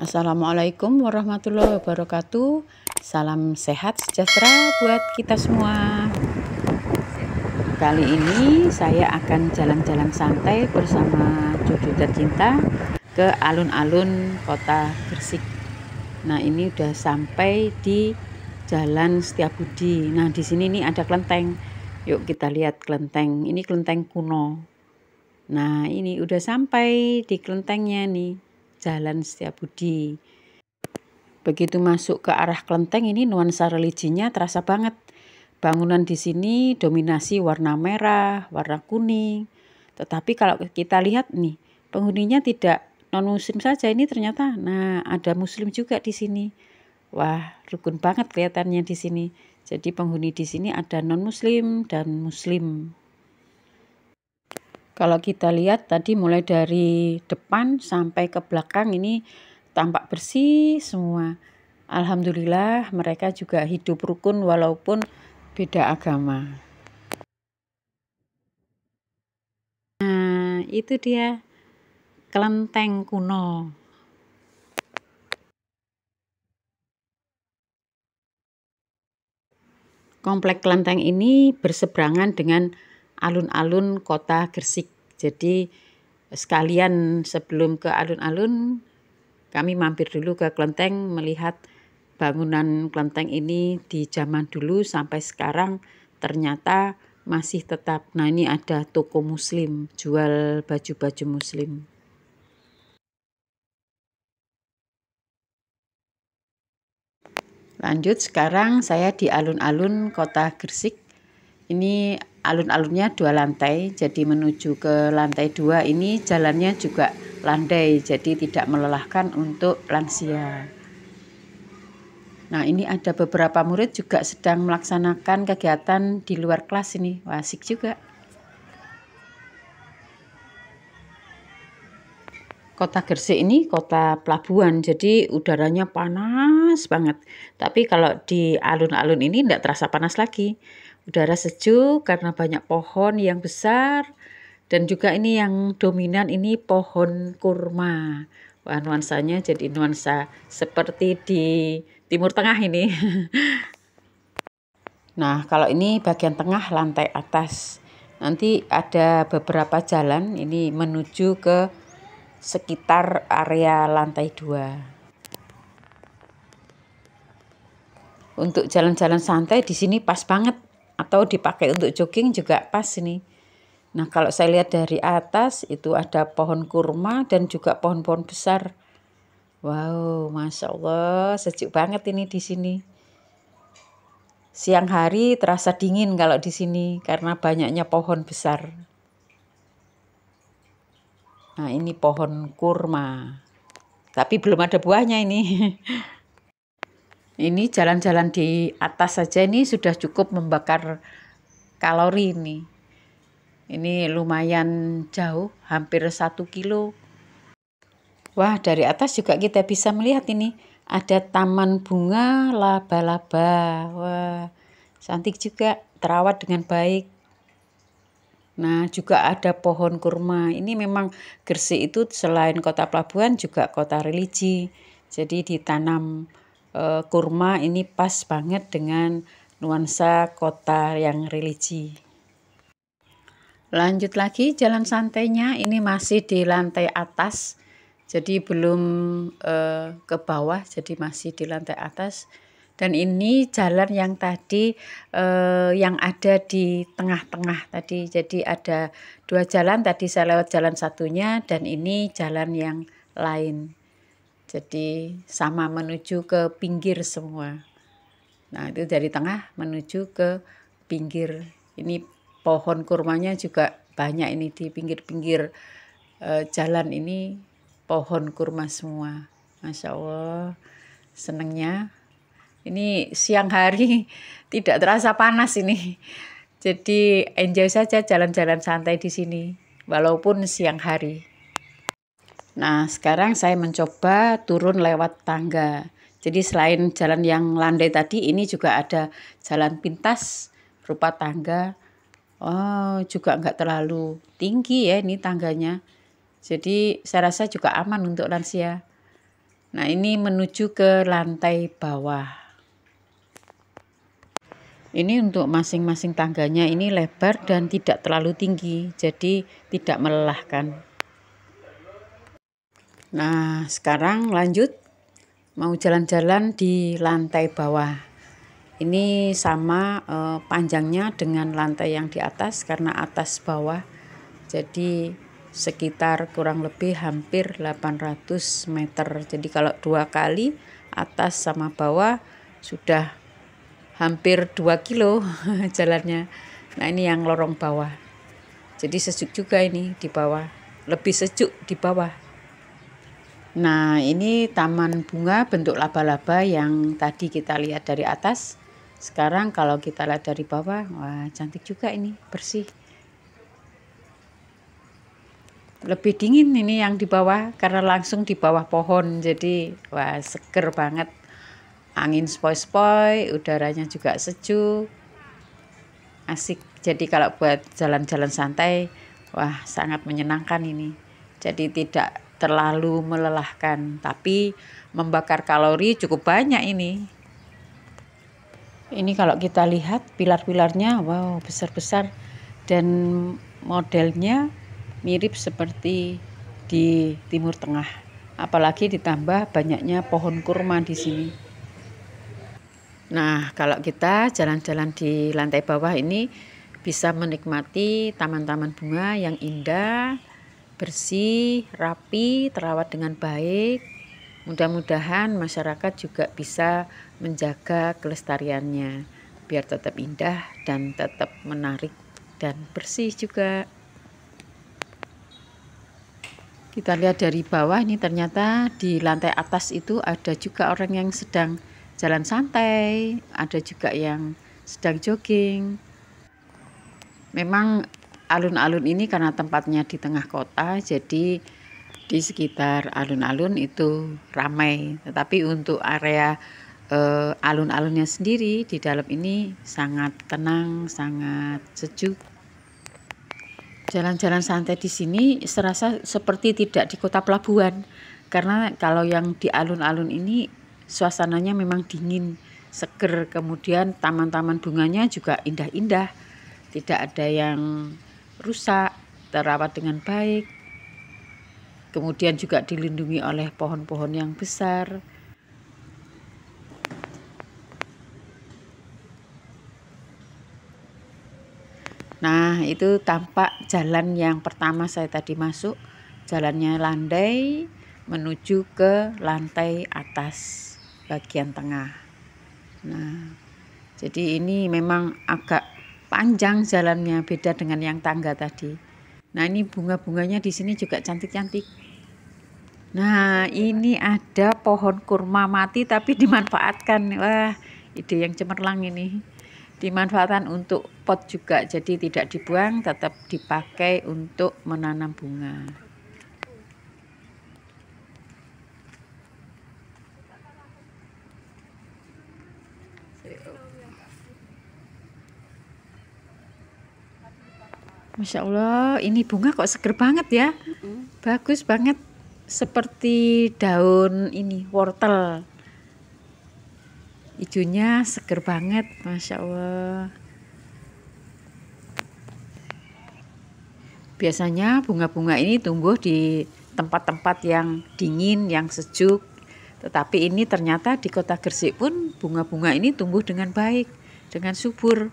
Assalamualaikum warahmatullahi wabarakatuh. Salam sehat sejahtera buat kita semua. Kali ini saya akan jalan-jalan santai bersama cucu tercinta ke alun-alun kota Gresik. Nah, ini udah sampai di Jalan Setiabudi. Nah, di sini nih ada kelenteng. Yuk kita lihat kelenteng. Ini kelenteng kuno. Nah, ini udah sampai di kelentengnya nih. Jalan Setiabudi. Begitu masuk ke arah kelenteng ini nuansa religinya terasa banget. Bangunan di sini dominasi warna merah, warna kuning. Tetapi kalau kita lihat nih, penghuninya tidak non-muslim saja ini ternyata. Nah, ada muslim juga di sini. Wah, rukun banget kelihatannya di sini. Jadi penghuni di sini ada non-muslim dan muslim. Kalau kita lihat tadi mulai dari depan sampai ke belakang ini tampak bersih semua. Alhamdulillah mereka juga hidup rukun walaupun beda agama. Nah, itu dia kelenteng kuno. Komplek kelenteng ini berseberangan dengan alun-alun kota Gresik. Jadi sekalian sebelum ke alun-alun kami mampir dulu ke kelenteng melihat bangunan kelenteng ini di zaman dulu sampai sekarang ternyata masih tetap. Nah, ini ada toko muslim, jual baju-baju muslim. Lanjut sekarang saya di alun-alun kota Gresik. Ini alun-alunnya dua lantai jadi menuju ke lantai dua ini jalannya juga landai jadi tidak melelahkan untuk lansia nah ini ada beberapa murid juga sedang melaksanakan kegiatan di luar kelas ini wasik juga kota Gresik ini kota pelabuhan jadi udaranya panas banget tapi kalau di alun-alun ini tidak terasa panas lagi Udara sejuk karena banyak pohon yang besar dan juga ini yang dominan ini pohon kurma. Wah, nuansanya jadi nuansa seperti di Timur Tengah ini. nah, kalau ini bagian tengah lantai atas. Nanti ada beberapa jalan ini menuju ke sekitar area lantai 2. untuk jalan-jalan santai di sini pas banget atau dipakai untuk jogging juga pas ini. Nah, kalau saya lihat dari atas itu ada pohon kurma dan juga pohon-pohon besar. Wow, masya Allah, sejuk banget ini di sini. Siang hari terasa dingin kalau di sini karena banyaknya pohon besar. Nah, ini pohon kurma. Tapi belum ada buahnya ini. ini jalan-jalan di atas saja ini sudah cukup membakar kalori ini ini lumayan jauh hampir satu kilo Wah dari atas juga kita bisa melihat ini ada taman bunga laba-laba wah cantik juga terawat dengan baik Nah, juga ada pohon kurma. Ini memang Gresik itu selain kota pelabuhan juga kota religi. Jadi ditanam Eh, kurma ini pas banget dengan nuansa kota yang religi. Lanjut lagi jalan santainya ini masih di lantai atas. Jadi belum eh, ke bawah, jadi masih di lantai atas. Dan ini jalan yang tadi eh, yang ada di tengah-tengah tadi. Jadi ada dua jalan, tadi saya lewat jalan satunya dan ini jalan yang lain. Jadi sama menuju ke pinggir semua. Nah itu dari tengah menuju ke pinggir. Ini pohon kurmanya juga banyak ini di pinggir-pinggir e, jalan ini pohon kurma semua. Masya Allah senangnya. Ini siang hari tidak terasa panas ini. Jadi enjoy saja jalan-jalan santai di sini walaupun siang hari. Nah, sekarang saya mencoba turun lewat tangga. Jadi selain jalan yang landai tadi, ini juga ada jalan pintas berupa tangga. Oh, juga nggak terlalu tinggi ya ini tangganya. Jadi saya rasa juga aman untuk lansia. Nah, ini menuju ke lantai bawah. Ini untuk masing-masing tangganya ini lebar dan tidak terlalu tinggi, jadi tidak melelahkan. Nah, sekarang lanjut mau jalan-jalan di lantai bawah. Ini sama eh, panjangnya dengan lantai yang di atas karena atas bawah. Jadi sekitar kurang lebih hampir 800 meter. Jadi kalau dua kali atas sama bawah sudah hampir 2 kilo jalannya. Nah, ini yang lorong bawah. Jadi sejuk juga ini di bawah. Lebih sejuk di bawah. Nah, ini taman bunga bentuk laba-laba yang tadi kita lihat dari atas. Sekarang kalau kita lihat dari bawah, wah cantik juga ini, bersih. Lebih dingin ini yang di bawah karena langsung di bawah pohon. Jadi, wah seger banget. Angin spoi-spoi, udaranya juga sejuk. Asik. Jadi kalau buat jalan-jalan santai, wah sangat menyenangkan ini. Jadi tidak terlalu melelahkan, tapi membakar kalori cukup banyak ini. Ini kalau kita lihat pilar-pilarnya, wow besar-besar dan modelnya mirip seperti di Timur Tengah. Apalagi ditambah banyaknya pohon kurma di sini. Nah, kalau kita jalan-jalan di lantai bawah ini bisa menikmati taman-taman bunga yang indah bersih, rapi, terawat dengan baik. Mudah-mudahan masyarakat juga bisa menjaga kelestariannya biar tetap indah dan tetap menarik dan bersih juga. Kita lihat dari bawah ini ternyata di lantai atas itu ada juga orang yang sedang jalan santai, ada juga yang sedang jogging. Memang alun-alun ini karena tempatnya di tengah kota jadi di sekitar alun-alun itu ramai tetapi untuk area eh, alun-alunnya sendiri di dalam ini sangat tenang sangat sejuk jalan-jalan santai di sini serasa seperti tidak di kota pelabuhan karena kalau yang di alun-alun ini suasananya memang dingin seger kemudian taman-taman bunganya juga indah-indah tidak ada yang rusak, terawat dengan baik. Kemudian juga dilindungi oleh pohon-pohon yang besar. Nah, itu tampak jalan yang pertama saya tadi masuk. Jalannya landai menuju ke lantai atas bagian tengah. Nah, jadi ini memang agak panjang jalannya beda dengan yang tangga tadi. Nah, ini bunga-bunganya di sini juga cantik-cantik. Nah, ini ada pohon kurma mati tapi dimanfaatkan. Wah, ide yang cemerlang ini. Dimanfaatkan untuk pot juga. Jadi tidak dibuang, tetap dipakai untuk menanam bunga. Masya Allah, ini bunga kok seger banget ya. Mm-hmm. Bagus banget. Seperti daun ini, wortel. Hijaunya seger banget, Masya Allah. Biasanya bunga-bunga ini tumbuh di tempat-tempat yang dingin, yang sejuk. Tetapi ini ternyata di kota Gresik pun bunga-bunga ini tumbuh dengan baik, dengan subur.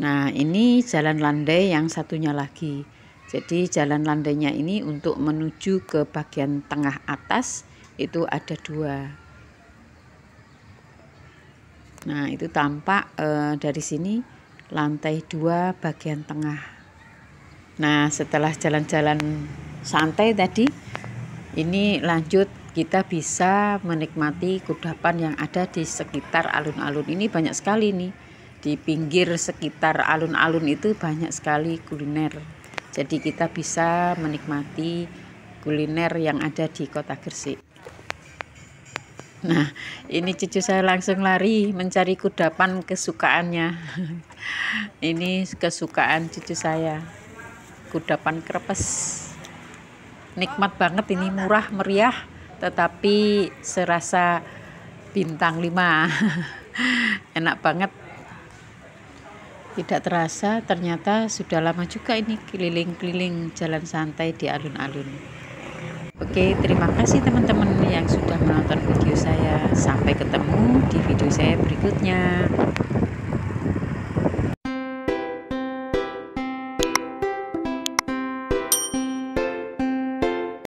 Nah, ini jalan landai yang satunya lagi. Jadi jalan landainya ini untuk menuju ke bagian tengah atas itu ada dua. Nah, itu tampak e, dari sini lantai dua bagian tengah. Nah, setelah jalan-jalan santai tadi, ini lanjut kita bisa menikmati kudapan yang ada di sekitar alun-alun ini banyak sekali nih di pinggir sekitar alun-alun itu banyak sekali kuliner. Jadi kita bisa menikmati kuliner yang ada di kota Gresik. Nah, ini cucu saya langsung lari mencari kudapan kesukaannya. ini kesukaan cucu saya. Kudapan krepes. Nikmat banget ini, murah, meriah, tetapi serasa bintang lima. Enak banget tidak terasa ternyata sudah lama juga ini keliling-keliling jalan santai di alun-alun. Oke, terima kasih teman-teman yang sudah menonton video saya. Sampai ketemu di video saya berikutnya.